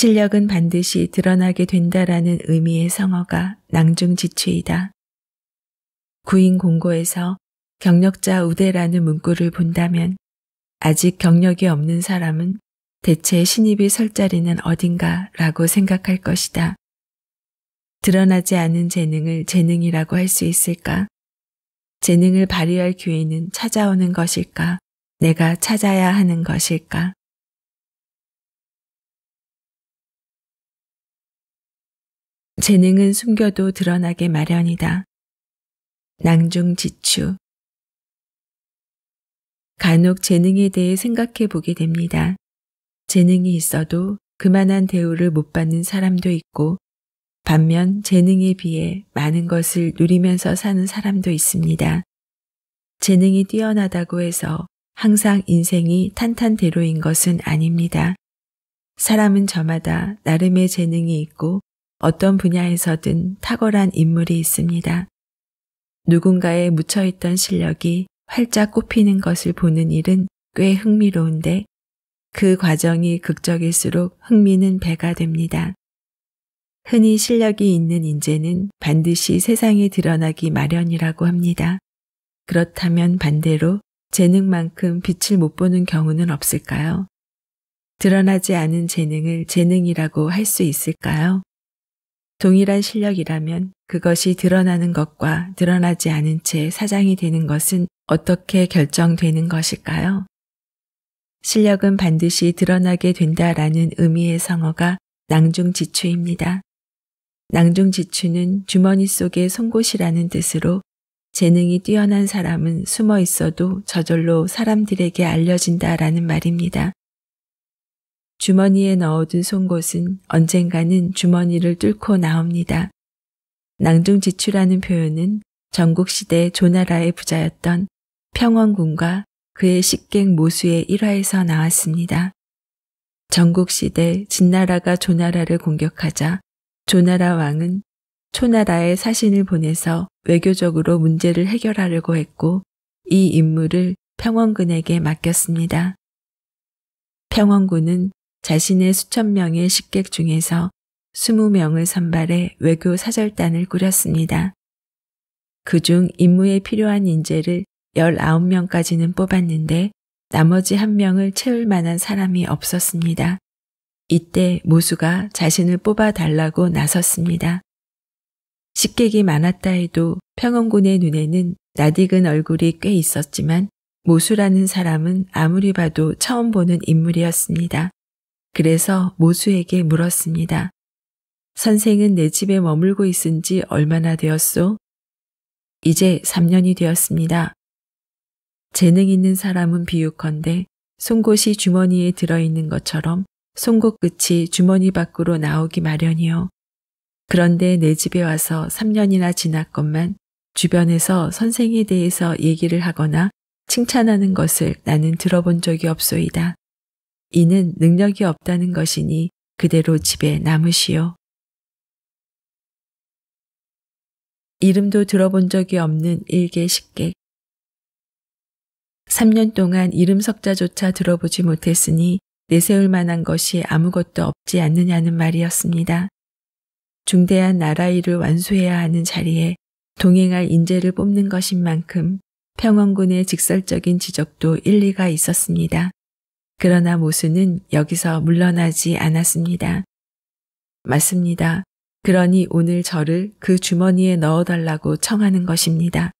실력은 반드시 드러나게 된다라는 의미의 성어가 낭중지취이다 구인 공고에서 경력자 우대라는 문구를 본다면 아직 경력이 없는 사람은 대체 신입이 설 자리는 어딘가라고 생각할 것이다. 드러나지 않은 재능을 재능이라고 할 수 있을까? 재능을 발휘할 기회는 찾아오는 것일까? 내가 찾아야 하는 것일까? 재능은 숨겨도 드러나게 마련이다. 낭중지추 간혹 재능에 대해 생각해 보게 됩니다. 재능이 있어도 그만한 대우를 못 받는 사람도 있고 반면 재능에 비해 많은 것을 누리면서 사는 사람도 있습니다. 재능이 뛰어나다고 해서 항상 인생이 탄탄대로인 것은 아닙니다. 사람은 저마다 나름의 재능이 있고 어떤 분야에서든 탁월한 인물이 있습니다. 누군가의 묻혀있던 실력이 활짝 꼽히는 것을 보는 일은 꽤 흥미로운데 그 과정이 극적일수록 흥미는 배가 됩니다. 흔히 실력이 있는 인재는 반드시 세상에 드러나기 마련이라고 합니다. 그렇다면 반대로 재능만큼 빛을 못 보는 경우는 없을까요? 드러나지 않은 재능을 재능이라고 할 수 있을까요? 동일한 실력이라면 그것이 드러나는 것과 드러나지 않은 채 사장이 되는 것은 어떻게 결정되는 것일까요? 실력은 반드시 드러나게 된다라는 의미의 성어가 낭중지추입니다. 낭중지추는 주머니 속의 송곳이라는 뜻으로 재능이 뛰어난 사람은 숨어 있어도 저절로 사람들에게 알려진다라는 말입니다. 주머니에 넣어둔 송곳은 언젠가는 주머니를 뚫고 나옵니다. 낭중지출하는 표현은 전국시대 조나라의 부자였던 평원군과 그의 식객 모수의 일화에서 나왔습니다. 전국시대 진나라가 조나라를 공격하자 조나라 왕은 초나라에 사신을 보내서 외교적으로 문제를 해결하려고 했고 이 임무를 평원군에게 맡겼습니다. 평원군은 자신의 수천 명의 식객 중에서 20명을 선발해 외교 사절단을 꾸렸습니다. 그 중 임무에 필요한 인재를 19명까지는 뽑았는데 나머지 한 명을 채울 만한 사람이 없었습니다. 이때 모수가 자신을 뽑아달라고 나섰습니다. 식객이 많았다 해도 평원군의 눈에는 나딕은 얼굴이 꽤 있었지만 모수라는 사람은 아무리 봐도 처음 보는 인물이었습니다. 그래서 모수에게 물었습니다. 선생은 내 집에 머물고 있은 지 얼마나 되었소? 이제 3년이 되었습니다. 재능 있는 사람은 비유컨대 송곳이 주머니에 들어있는 것처럼 송곳끝이 주머니 밖으로 나오기 마련이요. 그런데 내 집에 와서 3년이나 지났건만 주변에서 선생에 대해서 얘기를 하거나 칭찬하는 것을 나는 들어본 적이 없소이다. 이는 능력이 없다는 것이니 그대로 집에 남으시오. 이름도 들어본 적이 없는 일개 식객. 3년 동안 이름 석자조차 들어보지 못했으니 내세울 만한 것이 아무것도 없지 않느냐는 말이었습니다. 중대한 나라 일을 완수해야 하는 자리에 동행할 인재를 뽑는 것인 만큼 평원군의 직설적인 지적도 일리가 있었습니다. 그러나 모수는 여기서 물러나지 않았습니다. 맞습니다. 그러니 오늘 저를 그 주머니에 넣어달라고 청하는 것입니다.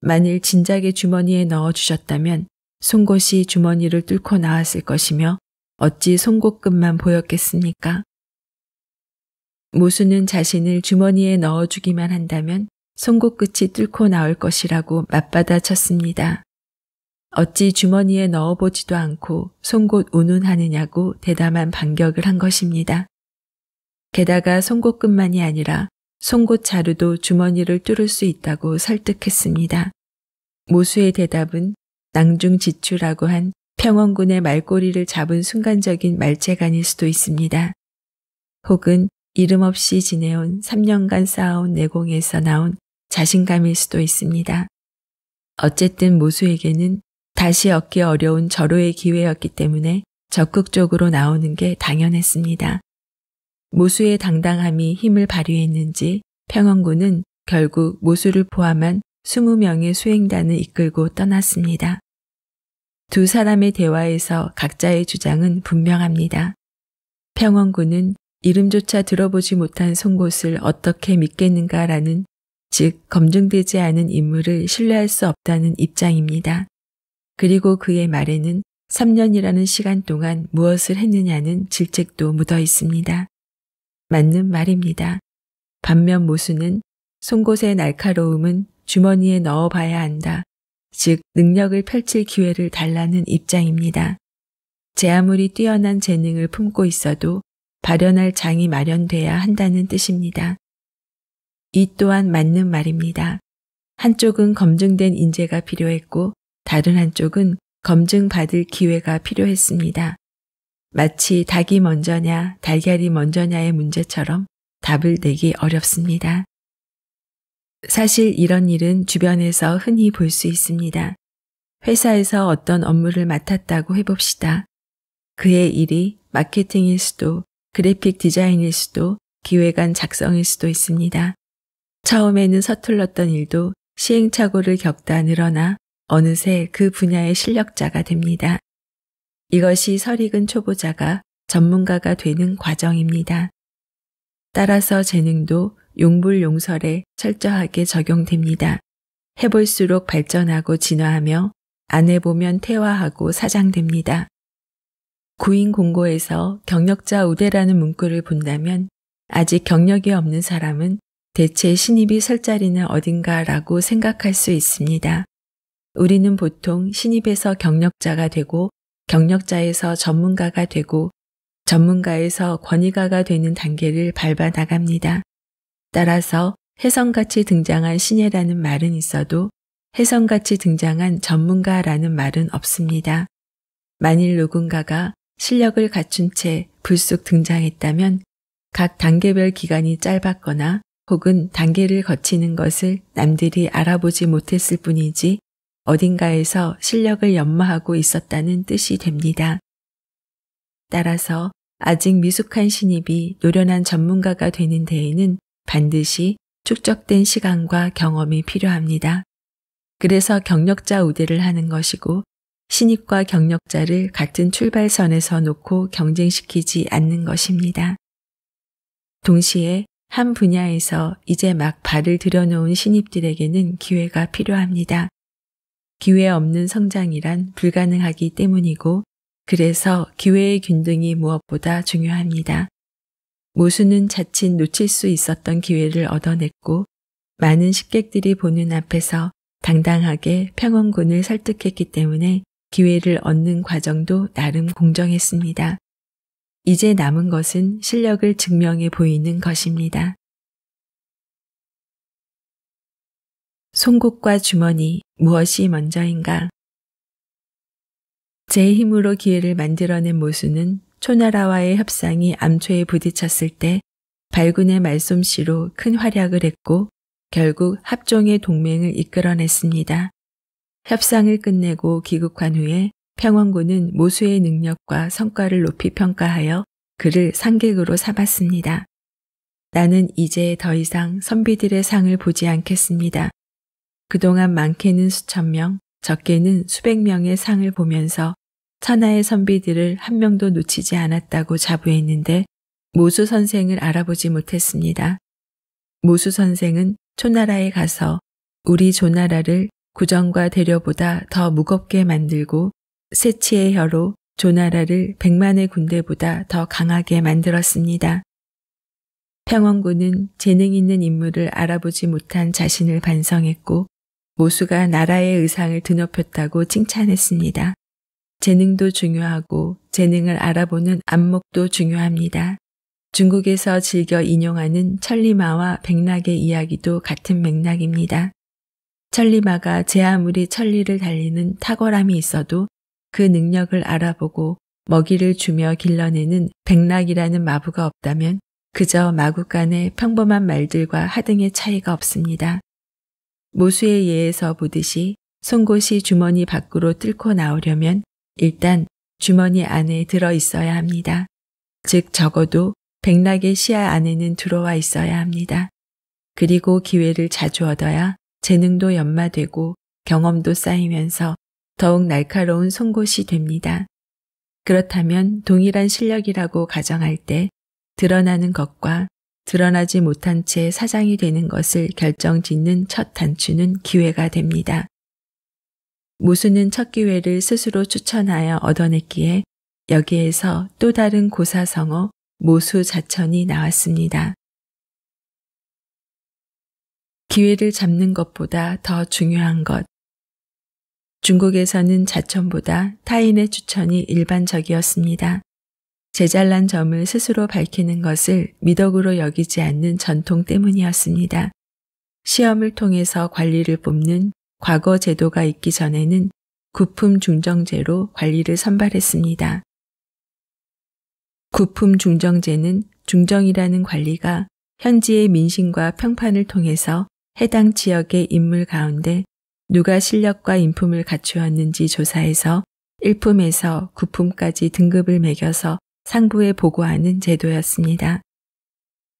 만일 진작에 주머니에 넣어주셨다면 송곳이 주머니를 뚫고 나왔을 것이며 어찌 송곳끝만 보였겠습니까? 모수는 자신을 주머니에 넣어주기만 한다면 송곳끝이 뚫고 나올 것이라고 맞받아 쳤습니다. 어찌 주머니에 넣어보지도 않고 송곳 운운하느냐고 대담한 반격을 한 것입니다. 게다가 송곳뿐만이 아니라 송곳 자루도 주머니를 뚫을 수 있다고 설득했습니다. 모수의 대답은 낭중지추라고 한 평원군의 말꼬리를 잡은 순간적인 말재간일 수도 있습니다. 혹은 이름 없이 지내온 3년간 쌓아온 내공에서 나온 자신감일 수도 있습니다. 어쨌든 모수에게는 다시 얻기 어려운 절호의 기회였기 때문에 적극적으로 나오는 게 당연했습니다. 모수의 당당함이 힘을 발휘했는지 평원군은 결국 모수를 포함한 20명의 수행단을 이끌고 떠났습니다. 두 사람의 대화에서 각자의 주장은 분명합니다. 평원군은 이름조차 들어보지 못한 송곳을 어떻게 믿겠는가라는 즉 검증되지 않은 인물을 신뢰할 수 없다는 입장입니다. 그리고 그의 말에는 3년이라는 시간 동안 무엇을 했느냐는 질책도 묻어 있습니다. 맞는 말입니다. 반면 모수는 송곳의 날카로움은 주머니에 넣어봐야 한다. 즉, 능력을 펼칠 기회를 달라는 입장입니다. 제 아무리 뛰어난 재능을 품고 있어도 발현할 장이 마련돼야 한다는 뜻입니다. 이 또한 맞는 말입니다. 한쪽은 검증된 인재가 필요했고 다른 한쪽은 검증받을 기회가 필요했습니다. 마치 닭이 먼저냐 달걀이 먼저냐의 문제처럼 답을 내기 어렵습니다. 사실 이런 일은 주변에서 흔히 볼 수 있습니다. 회사에서 어떤 업무를 맡았다고 해봅시다. 그의 일이 마케팅일 수도, 그래픽 디자인일 수도, 기획안 작성일 수도 있습니다. 처음에는 서툴렀던 일도 시행착오를 겪다 늘어나 어느새 그 분야의 실력자가 됩니다. 이것이 설익은 초보자가 전문가가 되는 과정입니다. 따라서 재능도 용불용설에 철저하게 적용됩니다. 해볼수록 발전하고 진화하며 안 해보면 퇴화하고 사장됩니다. 구인 공고에서 경력자 우대라는 문구를 본다면 아직 경력이 없는 사람은 대체 신입이 설 자리는 어딘가라고 생각할 수 있습니다. 우리는 보통 신입에서 경력자가 되고 경력자에서 전문가가 되고 전문가에서 권위가가 되는 단계를 밟아 나갑니다. 따라서 혜성같이 등장한 신예라는 말은 있어도 혜성같이 등장한 전문가라는 말은 없습니다. 만일 누군가가 실력을 갖춘 채 불쑥 등장했다면 각 단계별 기간이 짧았거나 혹은 단계를 거치는 것을 남들이 알아보지 못했을 뿐이지 어딘가에서 실력을 연마하고 있었다는 뜻이 됩니다. 따라서 아직 미숙한 신입이 노련한 전문가가 되는 데에는 반드시 축적된 시간과 경험이 필요합니다. 그래서 경력자 우대를 하는 것이고 신입과 경력자를 같은 출발선에서 놓고 경쟁시키지 않는 것입니다. 동시에 한 분야에서 이제 막 발을 들여놓은 신입들에게는 기회가 필요합니다. 기회 없는 성장이란 불가능하기 때문이고 그래서 기회의 균등이 무엇보다 중요합니다. 모수는 자칫 놓칠 수 있었던 기회를 얻어냈고 많은 식객들이 보는 앞에서 당당하게 평원군을 설득했기 때문에 기회를 얻는 과정도 나름 공정했습니다. 이제 남은 것은 실력을 증명해 보이는 것입니다. 송곳과 주머니 무엇이 먼저인가? 제 힘으로 기회를 만들어낸 모수는 초나라와의 협상이 암초에 부딪혔을 때 발군의 말솜씨로 큰 활약을 했고 결국 합종의 동맹을 이끌어냈습니다. 협상을 끝내고 귀국한 후에 평원군은 모수의 능력과 성과를 높이 평가하여 그를 상객으로 삼았습니다. 나는 이제 더 이상 선비들의 상을 보지 않겠습니다. 그동안 많게는 수천 명, 적게는 수백 명의 상을 보면서 천하의 선비들을 한 명도 놓치지 않았다고 자부했는데 모수 선생을 알아보지 못했습니다. 모수 선생은 초나라에 가서 우리 조나라를 구정과 대려보다 더 무겁게 만들고 세치의 혀로 조나라를 백만의 군대보다 더 강하게 만들었습니다. 평원군은 재능 있는 인물을 알아보지 못한 자신을 반성했고 모수가 나라의 의상을 드높였다고 칭찬했습니다. 재능도 중요하고 재능을 알아보는 안목도 중요합니다. 중국에서 즐겨 인용하는 천리마와 백락의 이야기도 같은 맥락입니다. 천리마가 제 아무리 천리를 달리는 탁월함이 있어도 그 능력을 알아보고 먹이를 주며 길러내는 백락이라는 마부가 없다면 그저 마구간의 평범한 말들과 하등의 차이가 없습니다. 모수의 예에서 보듯이 송곳이 주머니 밖으로 뚫고 나오려면 일단 주머니 안에 들어 있어야 합니다. 즉 적어도 백락의 시야 안에는 들어와 있어야 합니다. 그리고 기회를 자주 얻어야 재능도 연마되고 경험도 쌓이면서 더욱 날카로운 송곳이 됩니다. 그렇다면 동일한 실력이라고 가정할 때 드러나는 것과 드러나지 못한 채 사장이 되는 것을 결정 짓는 첫 단추는 기회가 됩니다. 모수는 첫 기회를 스스로 추천하여 얻어냈기에 여기에서 또 다른 고사성어 모수 자천이 나왔습니다. 기회를 잡는 것보다 더 중요한 것. 중국에서는 자천보다 타인의 추천이 일반적이었습니다. 제잘난 점을 스스로 밝히는 것을 미덕으로 여기지 않는 전통 때문이었습니다. 시험을 통해서 관리를 뽑는 과거 제도가 있기 전에는 구품 중정제로 관리를 선발했습니다. 구품 중정제는 중정이라는 관리가 현지의 민심과 평판을 통해서 해당 지역의 인물 가운데 누가 실력과 인품을 갖추었는지 조사해서 1품에서 9품까지 등급을 매겨서 상부에 보고하는 제도였습니다.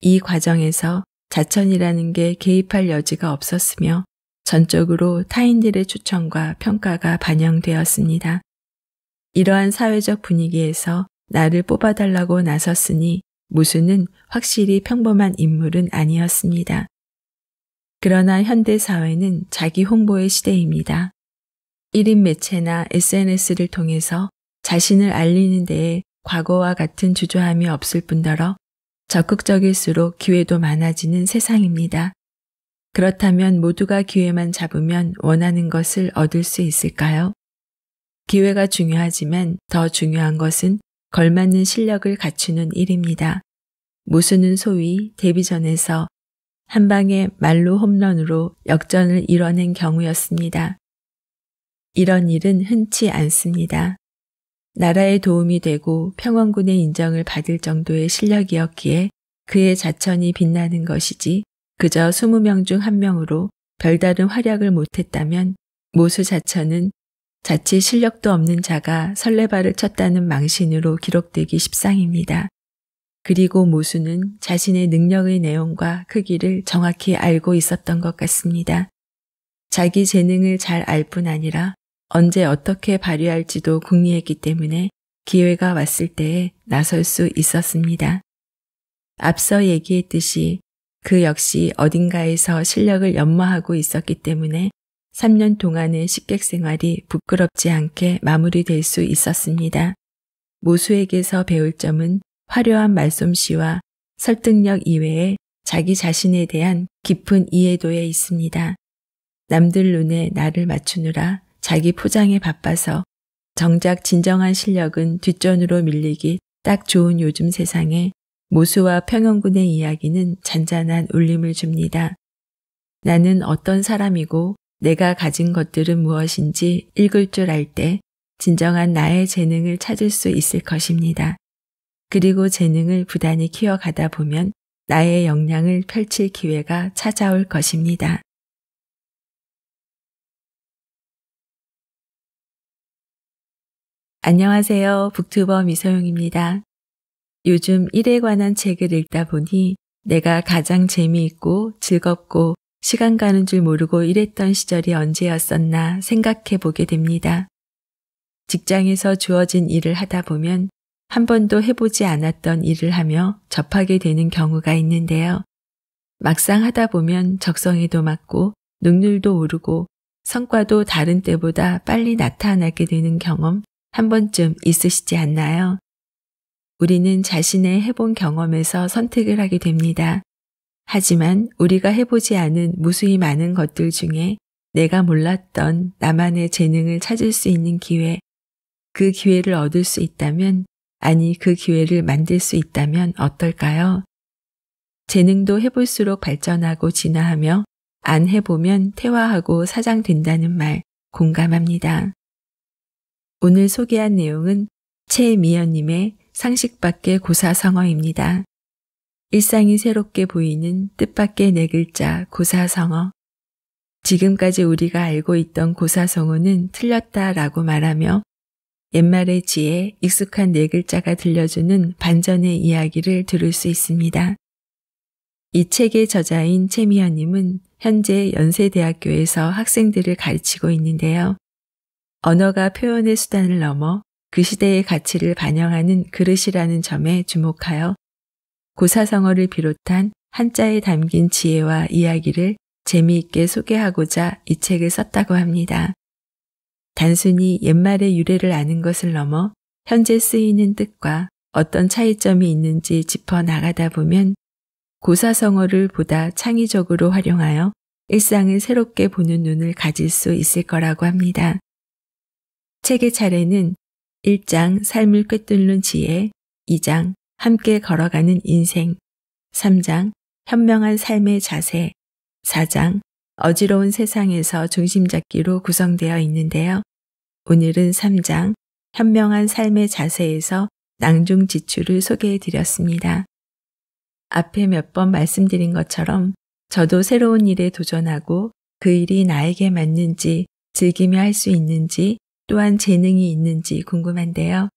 이 과정에서 자천이라는 게 개입할 여지가 없었으며 전적으로 타인들의 추천과 평가가 반영되었습니다. 이러한 사회적 분위기에서 나를 뽑아달라고 나섰으니 무수는 확실히 평범한 인물은 아니었습니다. 그러나 현대 사회는 자기 홍보의 시대입니다. 1인 매체나 SNS를 통해서 자신을 알리는 데에 과거와 같은 주저함이 없을 뿐더러 적극적일수록 기회도 많아지는 세상입니다. 그렇다면 모두가 기회만 잡으면 원하는 것을 얻을 수 있을까요? 기회가 중요하지만 더 중요한 것은 걸맞는 실력을 갖추는 일입니다. 무수는 소위 데뷔전에서 한방의 말로 홈런으로 역전을 이뤄낸 경우였습니다. 이런 일은 흔치 않습니다. 나라의 도움이 되고 평원군의 인정을 받을 정도의 실력이었기에 그의 자천이 빛나는 것이지 그저 20명 중 한 명으로 별다른 활약을 못했다면 모수 자천은 자칫 실력도 없는 자가 설레발을 쳤다는 망신으로 기록되기 십상입니다. 그리고 모수는 자신의 능력의 내용과 크기를 정확히 알고 있었던 것 같습니다. 자기 재능을 잘 알 뿐 아니라 언제 어떻게 발휘할지도 궁리했기 때문에 기회가 왔을 때에 나설 수 있었습니다. 앞서 얘기했듯이 그 역시 어딘가에서 실력을 연마하고 있었기 때문에 3년 동안의 식객 생활이 부끄럽지 않게 마무리될 수 있었습니다. 모수에게서 배울 점은 화려한 말솜씨와 설득력 이외에 자기 자신에 대한 깊은 이해도에 있습니다. 남들 눈에 나를 맞추느라 자기 포장에 바빠서 정작 진정한 실력은 뒷전으로 밀리기 딱 좋은 요즘 세상에 모수와 평형군의 이야기는 잔잔한 울림을 줍니다. 나는 어떤 사람이고 내가 가진 것들은 무엇인지 읽을 줄 알 때 진정한 나의 재능을 찾을 수 있을 것입니다. 그리고 재능을 부단히 키워가다 보면 나의 역량을 펼칠 기회가 찾아올 것입니다. 안녕하세요. 북튜버 미소용입니다 요즘 일에 관한 책을 읽다 보니 내가 가장 재미있고 즐겁고 시간 가는 줄 모르고 일했던 시절이 언제였었나 생각해 보게 됩니다. 직장에서 주어진 일을 하다 보면 한 번도 해보지 않았던 일을 하며 접하게 되는 경우가 있는데요. 막상 하다 보면 적성에도 맞고 능률도 오르고 성과도 다른 때보다 빨리 나타나게 되는 경험 한 번쯤 있으시지 않나요? 우리는 자신의 해본 경험에서 선택을 하게 됩니다. 하지만 우리가 해보지 않은 무수히 많은 것들 중에 내가 몰랐던 나만의 재능을 찾을 수 있는 기회, 그 기회를 얻을 수 있다면, 아니 그 기회를 만들 수 있다면 어떨까요? 재능도 해볼수록 발전하고 진화하며 안 해보면 퇴화하고 사장된다는 말 공감합니다. 오늘 소개한 내용은 최미연님의 상식밖의 고사성어입니다. 일상이 새롭게 보이는 뜻밖의 네 글자 고사성어. 지금까지 우리가 알고 있던 고사성어는 틀렸다라고 말하며 옛말의 지혜 익숙한 네 글자가 들려주는 반전의 이야기를 들을 수 있습니다. 이 책의 저자인 최미연님은 현재 연세대학교에서 학생들을 가르치고 있는데요. 언어가 표현의 수단을 넘어 그 시대의 가치를 반영하는 그릇이라는 점에 주목하여 고사성어를 비롯한 한자에 담긴 지혜와 이야기를 재미있게 소개하고자 이 책을 썼다고 합니다. 단순히 옛말의 유래를 아는 것을 넘어 현재 쓰이는 뜻과 어떤 차이점이 있는지 짚어 나가다 보면 고사성어를 보다 창의적으로 활용하여 일상을 새롭게 보는 눈을 가질 수 있을 거라고 합니다. 책의 차례는 1장 삶을 꿰뚫는 지혜, 2장 함께 걸어가는 인생, 3장 현명한 삶의 자세, 4장 어지러운 세상에서 중심 잡기로 구성되어 있는데요. 오늘은 3장 현명한 삶의 자세에서 낭중 지출을 소개해 드렸습니다. 앞에 몇 번 말씀드린 것처럼 저도 새로운 일에 도전하고 그 일이 나에게 맞는지 즐기며 할 수 있는지 또한 재능이 있는지 궁금한데요.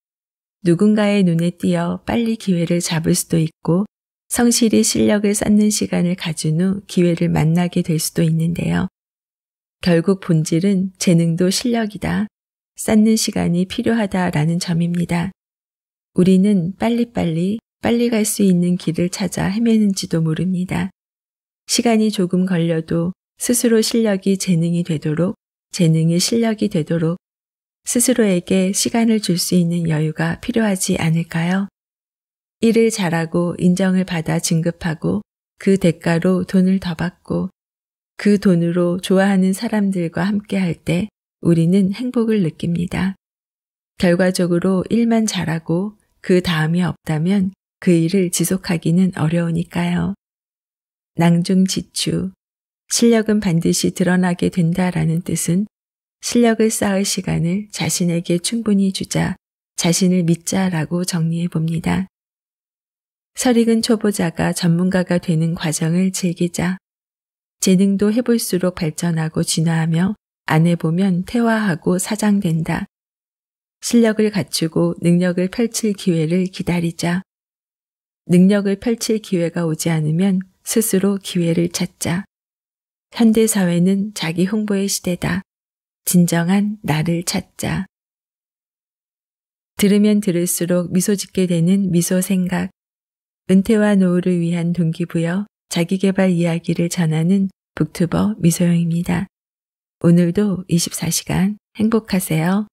누군가의 눈에 띄어 빨리 기회를 잡을 수도 있고 성실히 실력을 쌓는 시간을 가진 후 기회를 만나게 될 수도 있는데요. 결국 본질은 재능도 실력이다. 쌓는 시간이 필요하다라는 점입니다. 우리는 빨리빨리 빨리 갈 수 있는 길을 찾아 헤매는지도 모릅니다. 시간이 조금 걸려도 스스로 실력이 재능이 되도록 재능이 실력이 되도록 스스로에게 시간을 줄 수 있는 여유가 필요하지 않을까요? 일을 잘하고 인정을 받아 진급하고 그 대가로 돈을 더 받고 그 돈으로 좋아하는 사람들과 함께 할 때 우리는 행복을 느낍니다. 결과적으로 일만 잘하고 그 다음이 없다면 그 일을 지속하기는 어려우니까요. 낭중지추, 실력은 반드시 드러나게 된다라는 뜻은 실력을 쌓을 시간을 자신에게 충분히 주자, 자신을 믿자라고 정리해 봅니다. 설익은 초보자가 전문가가 되는 과정을 즐기자. 재능도 해볼수록 발전하고 진화하며 안 해보면 퇴화하고 사장된다. 실력을 갖추고 능력을 펼칠 기회를 기다리자. 능력을 펼칠 기회가 오지 않으면 스스로 기회를 찾자. 현대사회는 자기 홍보의 시대다. 진정한 나를 찾자. 들으면 들을수록 미소 짓게 되는 미소 생각, 은퇴와 노후를 위한 동기부여, 자기개발 이야기를 전하는 북튜버 미소영입니다. 오늘도 24시간 행복하세요.